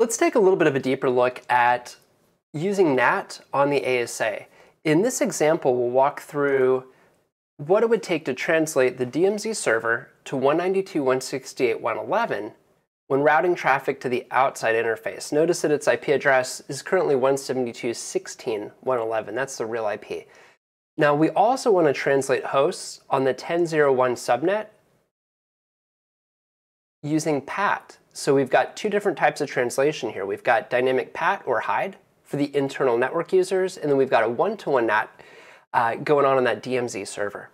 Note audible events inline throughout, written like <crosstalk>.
Let's take a little bit of a deeper look at using NAT on the ASA. In this example, we'll walk through what it would take to translate the DMZ server to 192.168.111 when routing traffic to the outside interface. Notice that its IP address is currently 172.16.111. That's the real IP. Now, we also want to translate hosts on the 10.01 subnet using PAT so we've got two different types of translation here. We've got dynamic pat or hide for the internal network users, and then we've got a one-to-one -one NAT uh, going on on that DMZ server.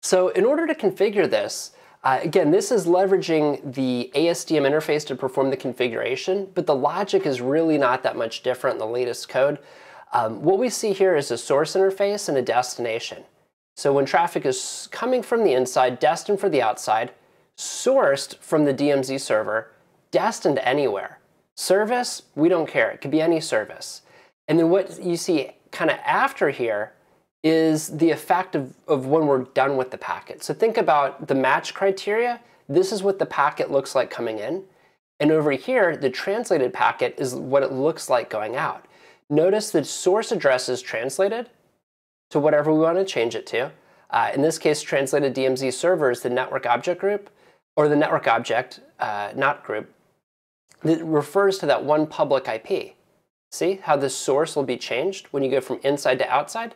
So in order to configure this, uh, again, this is leveraging the ASDM interface to perform the configuration, but the logic is really not that much different in the latest code. Um, what we see here is a source interface and a destination. So when traffic is coming from the inside, destined for the outside, sourced from the DMZ server, destined anywhere. Service, we don't care. It could be any service. And then what you see kind of after here is the effect of, of when we're done with the packet. So think about the match criteria. This is what the packet looks like coming in. And over here, the translated packet is what it looks like going out. Notice the source address is translated to whatever we want to change it to. Uh, in this case, translated DMZ server is the network object group or the network object, uh, not group, that refers to that one public IP. See how the source will be changed when you go from inside to outside?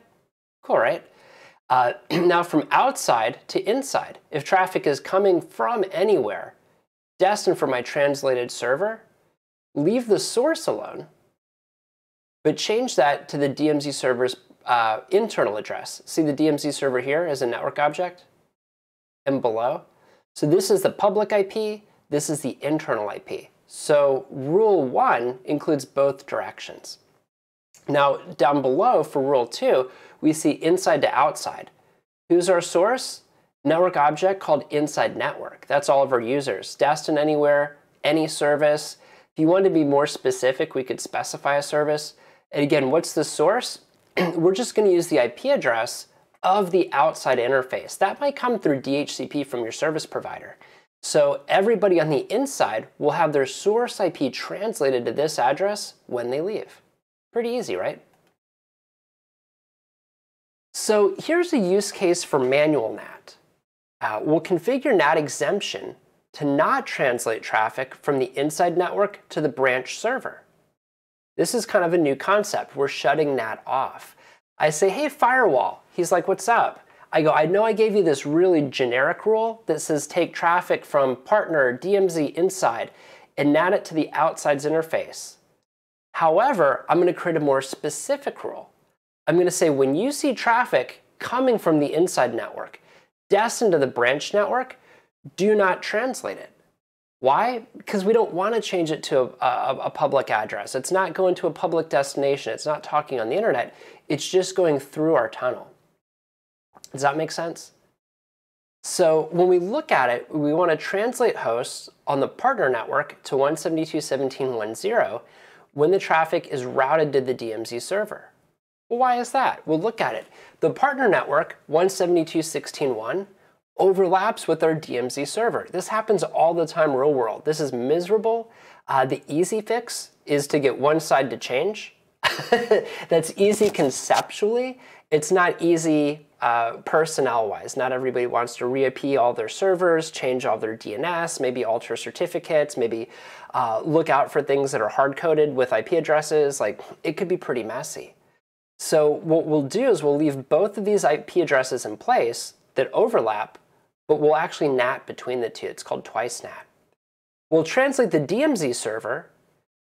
Cool, right? Uh, <clears throat> now from outside to inside, if traffic is coming from anywhere, destined for my translated server, leave the source alone, but change that to the DMZ server's uh, internal address. See the DMZ server here as a network object and below? So this is the public IP, this is the internal IP. So rule one includes both directions. Now down below for rule two, we see inside to outside. Who's our source? Network object called inside network. That's all of our users. Destin anywhere, any service. If you want to be more specific, we could specify a service. And again, what's the source? <clears throat> We're just going to use the IP address of the outside interface. That might come through DHCP from your service provider. So everybody on the inside will have their source IP translated to this address when they leave. Pretty easy, right? So here's a use case for manual NAT. Uh, we'll configure NAT exemption to not translate traffic from the inside network to the branch server. This is kind of a new concept. We're shutting NAT off. I say, hey, firewall, He's like, what's up? I go, I know I gave you this really generic rule that says take traffic from partner DMZ inside and add it to the outside's interface. However, I'm going to create a more specific rule. I'm going to say when you see traffic coming from the inside network destined to the branch network, do not translate it. Why? Because we don't want to change it to a, a, a, public address. It's not going to a public destination. It's not talking on the internet. It's just going through our tunnel. Does that make sense? So when we look at it, we want to translate hosts on the partner network to 172.17.10 when the traffic is routed to the DMZ server. Well, why is that? Well, look at it. The partner network, 172.16.1, overlaps with our DMZ server. This happens all the time real world. This is miserable. Uh, the easy fix is to get one side to change. <laughs> That's easy conceptually. It's not easy uh, personnel-wise. Not everybody wants to re-IP all their servers, change all their DNS, maybe alter certificates, maybe uh, look out for things that are hard-coded with IP addresses. Like, it could be pretty messy. So what we'll do is we'll leave both of these IP addresses in place that overlap, but we'll actually NAT between the two. It's called twice NAT. We'll translate the DMZ server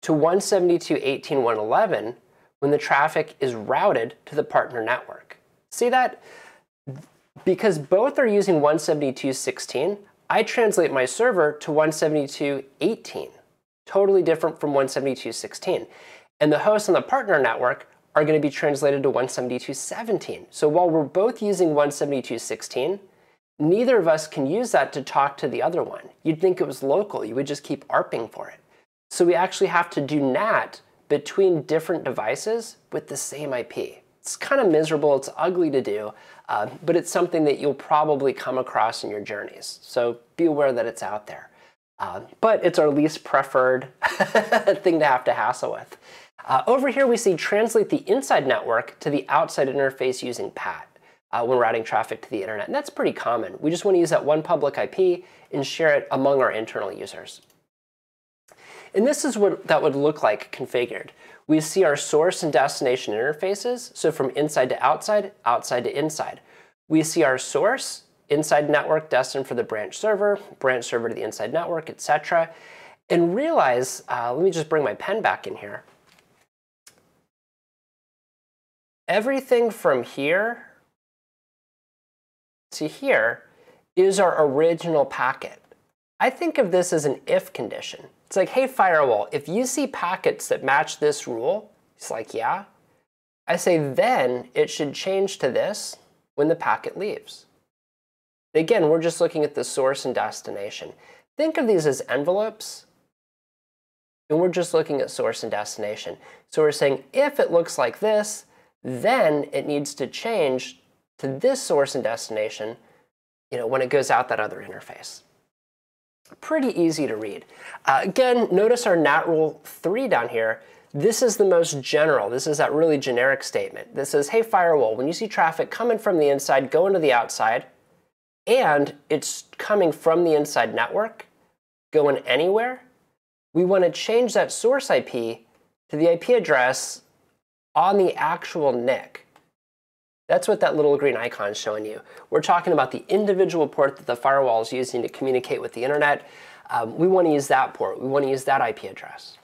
to 172.18.111 when the traffic is routed to the partner network. See that? Because both are using 172.16, I translate my server to 172.18, totally different from 172.16. And the host and the partner network are going to be translated to 172.17. So while we're both using 172.16, neither of us can use that to talk to the other one. You'd think it was local. You would just keep ARPing for it. So we actually have to do NAT between different devices with the same IP. It's kind of miserable, it's ugly to do, uh, but it's something that you'll probably come across in your journeys. So be aware that it's out there. Uh, but it's our least preferred <laughs> thing to have to hassle with. Uh, over here, we see translate the inside network to the outside interface using PAT. Uh, when routing traffic to the internet. And that's pretty common. We just want to use that one public IP and share it among our internal users. And this is what that would look like configured. We see our source and destination interfaces, so from inside to outside, outside to inside. We see our source, inside network destined for the branch server, branch server to the inside network, etc. And realize, uh, let me just bring my pen back in here. Everything from here to here is our original packet. I think of this as an if condition. It's like, hey, firewall, if you see packets that match this rule, it's like, yeah. I say, then it should change to this when the packet leaves. Again, we're just looking at the source and destination. Think of these as envelopes, and we're just looking at source and destination. So we're saying if it looks like this, then it needs to change to this source and destination you know, when it goes out that other interface pretty easy to read. Uh, again, notice our nat rule 3 down here. This is the most general. This is that really generic statement that says, hey, firewall, when you see traffic coming from the inside, going to the outside, and it's coming from the inside network, going anywhere, we want to change that source IP to the IP address on the actual NIC. That's what that little green icon is showing you. We're talking about the individual port that the firewall is using to communicate with the internet. Um, we want to use that port. We want to use that IP address.